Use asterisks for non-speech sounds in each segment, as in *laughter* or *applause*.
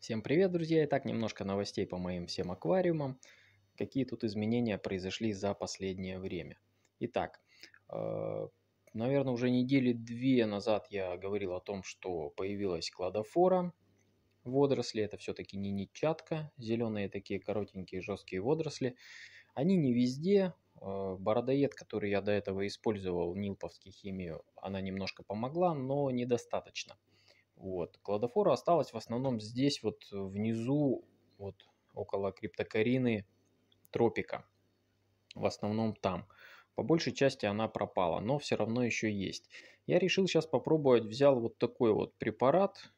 Всем привет, друзья! Итак, немножко новостей по моим всем аквариумам. Какие тут изменения произошли за последнее время? Итак, э, наверное, уже недели две назад я говорил о том, что появилась кладофора. Водоросли это все-таки не нитчатка, зеленые такие коротенькие жесткие водоросли. Они не везде. Э, бородоед, который я до этого использовал, нилповский химию, она немножко помогла, но недостаточно. Вот. Кладофора осталась в основном здесь, вот э, внизу, вот около криптокарины тропика. В основном там. По большей части она пропала, но все равно еще есть. Я решил сейчас попробовать, взял вот такой вот препарат.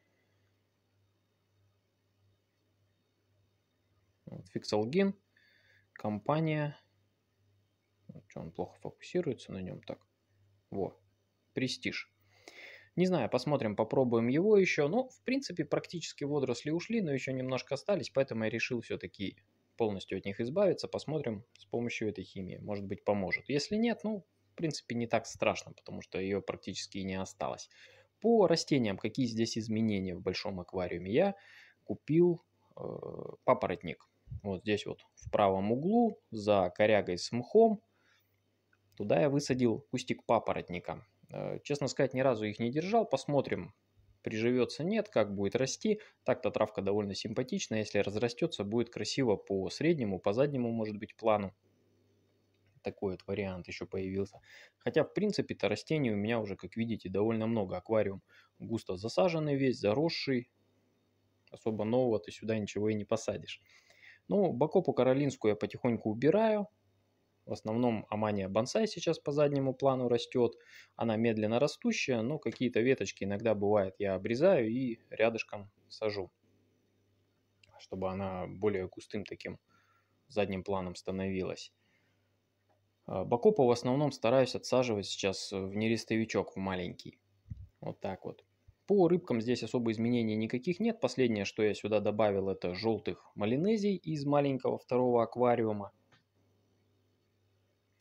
Вот фиксалгин, компания. Что, он плохо фокусируется на нем так? Во, престиж. Не знаю, посмотрим, попробуем его еще. Но ну, в принципе, практически водоросли ушли, но еще немножко остались, поэтому я решил все-таки полностью от них избавиться. Посмотрим с помощью этой химии. Может быть, поможет. Если нет, ну, в принципе, не так страшно, потому что ее практически и не осталось. По растениям, какие здесь изменения в большом аквариуме, я купил э, папоротник. Вот здесь вот в правом углу, за корягой с мхом, туда я высадил кустик папоротника. Э, честно сказать, ни разу их не держал. Посмотрим, приживется, нет, как будет расти. Так-то травка довольно симпатичная. Если разрастется, будет красиво по среднему, по заднему, может быть, плану. Такой вот вариант еще появился. Хотя, в принципе-то, растений у меня уже, как видите, довольно много. Аквариум густо засаженный весь, заросший. Особо нового ты сюда ничего и не посадишь. Ну, Бакопу Каролинскую я потихоньку убираю. В основном амания бонсай сейчас по заднему плану растет. Она медленно растущая, но какие-то веточки иногда бывает я обрезаю и рядышком сажу, чтобы она более густым таким задним планом становилась. А, Бакопа в основном стараюсь отсаживать сейчас в нерестовичок, в маленький. Вот так вот. По рыбкам здесь особо изменений никаких нет. Последнее, что я сюда добавил, это желтых малинезий из маленького второго аквариума –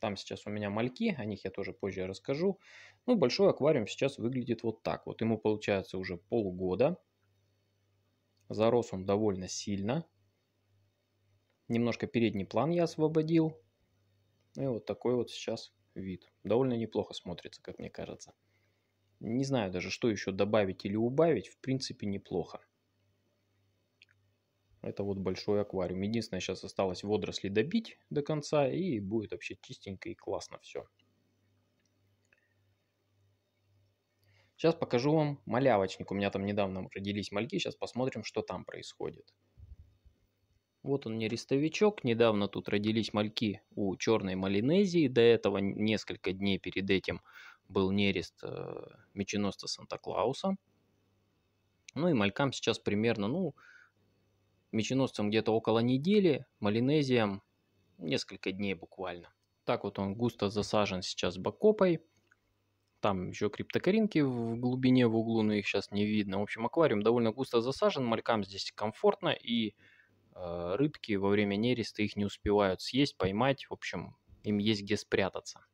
там сейчас у меня мальки, о них я тоже позже расскажу. Ну, большой аквариум сейчас выглядит вот так. Вот ему получается уже полгода. Зарос он довольно сильно. Немножко передний план я освободил. И вот такой вот сейчас вид. Довольно неплохо смотрится, как мне кажется. Не знаю даже, что еще добавить или убавить. В принципе, неплохо. Это вот большой аквариум. Единственное, сейчас осталось водоросли добить до конца, и будет вообще чистенько и классно все. Сейчас покажу вам малявочник. У меня там недавно родились мальки, сейчас посмотрим, что там происходит. Вот он нерестовичок. Недавно тут родились мальки у черной малинезии. До этого несколько дней перед этим был нерест э, меченоста Санта-Клауса. Ну и малькам сейчас примерно, ну, меченосцем где-то около недели, малинезием несколько дней буквально. Так вот он густо засажен сейчас бакопой. Там еще криптокоринки в глубине в углу, но их сейчас не видно. В общем, аквариум довольно густо засажен, малькам здесь комфортно, и э, рыбки во время нереста их не успевают съесть, поймать. В общем, им есть где спрятаться.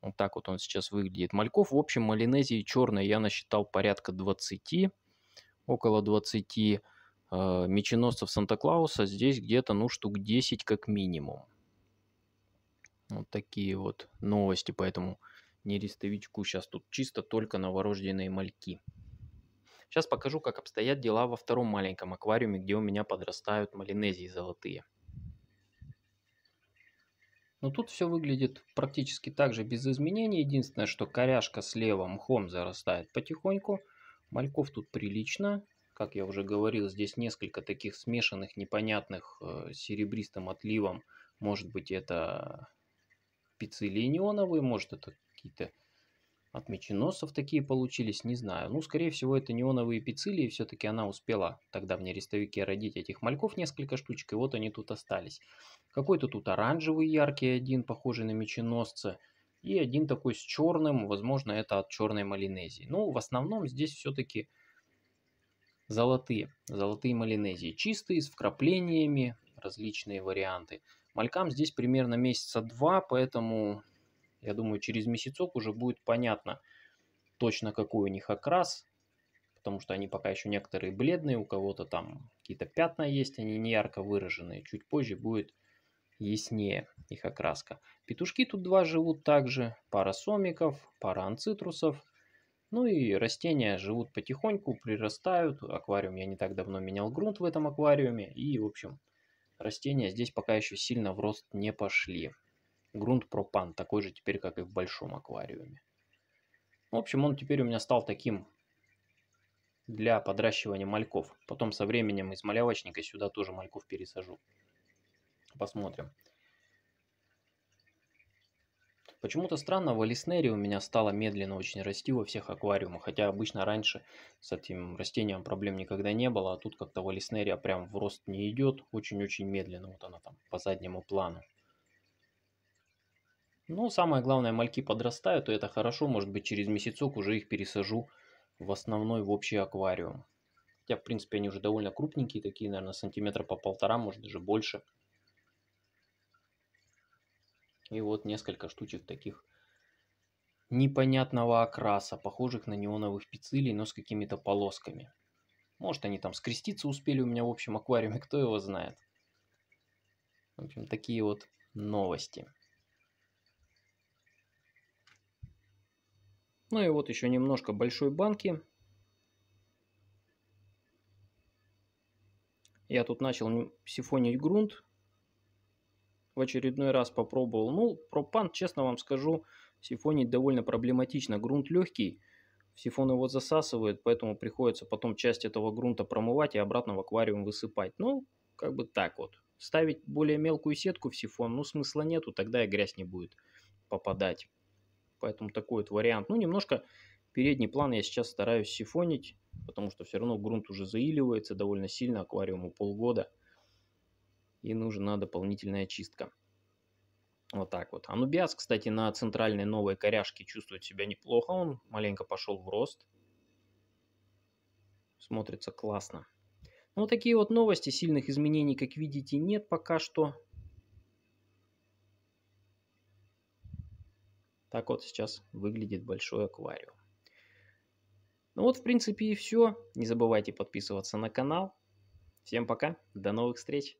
Вот так вот он сейчас выглядит. Мальков, в общем, малинезии черной я насчитал порядка 20, около 20. Э, меченосцев Санта-Клауса здесь где-то, ну, штук 10 как минимум. Вот такие вот новости, поэтому не нерестовичку сейчас тут чисто только новорожденные мальки. Сейчас покажу, как обстоят дела во втором маленьком аквариуме, где у меня подрастают малинезии золотые. Но ну, тут все выглядит практически так же без изменений. Единственное, что коряшка слева мхом зарастает потихоньку. Мальков тут прилично как я уже говорил, здесь несколько таких смешанных, непонятных э, серебристым отливом. Может быть это пиццелинионовые, может это какие-то от меченосов такие получились, не знаю. Ну, скорее всего, это неоновые пиццилии, все-таки она успела тогда в нерестовике родить этих мальков несколько штучек, и вот они тут остались. Какой-то тут оранжевый яркий один, похожий на меченосца, и один такой с черным, возможно, это от черной малинезии. Ну, в основном здесь все-таки Золотые. Золотые малинезии. Чистые, с вкраплениями, различные варианты. Малькам здесь примерно месяца два, поэтому, я думаю, через месяцок уже будет понятно точно какой у них окрас. Потому что они пока еще некоторые бледные, у кого-то там какие-то пятна есть, они не ярко выраженные. Чуть позже будет яснее их окраска. Петушки тут два живут также. Пара сомиков, пара анцитрусов – ну и растения живут потихоньку, прирастают. Аквариум я не так давно менял грунт в этом аквариуме. И, в общем, растения здесь пока еще сильно в рост не пошли. Грунт пропан, такой же теперь, как и в большом аквариуме. В общем, он теперь у меня стал таким для подращивания мальков. Потом со временем из малявочника сюда тоже мальков пересажу. Посмотрим. Почему-то странного леснерия у меня стало медленно очень расти во всех аквариумах, хотя обычно раньше с этим растением проблем никогда не было, а тут как-то валиснерия прям в рост не идет, очень-очень медленно, вот она там по заднему плану. Ну самое главное, мальки подрастают, и это хорошо, может быть через месяцок уже их пересажу в основной, в общий аквариум. Хотя, в принципе, они уже довольно крупненькие, такие, наверное, сантиметра по полтора, может даже больше. И вот несколько штучек таких непонятного окраса, похожих на неоновых пиццилий, но с какими-то полосками. Может, они там скреститься успели у меня в общем аквариуме, *laughs* кто его знает. В общем, такие вот новости. Ну и вот еще немножко большой банки. Я тут начал сифонить грунт, в очередной раз попробовал. Ну, пропан, честно вам скажу, сифонить довольно проблематично. Грунт легкий, сифон его засасывает, поэтому приходится потом часть этого грунта промывать и обратно в аквариум высыпать. Ну, как бы так вот. Ставить более мелкую сетку в сифон, ну, смысла нету, тогда и грязь не будет попадать. Поэтому такой вот вариант. Ну, немножко передний план я сейчас стараюсь сифонить, потому что все равно грунт уже заиливается довольно сильно, аквариуму полгода – и нужна дополнительная чистка. Вот так вот. Анубиас, кстати, на центральной новой коряшке чувствует себя неплохо. Он маленько пошел в рост. Смотрится классно. Ну, вот такие вот новости. Сильных изменений, как видите, нет пока что. Так вот сейчас выглядит большой аквариум. Ну вот, в принципе, и все. Не забывайте подписываться на канал. Всем пока, до новых встреч!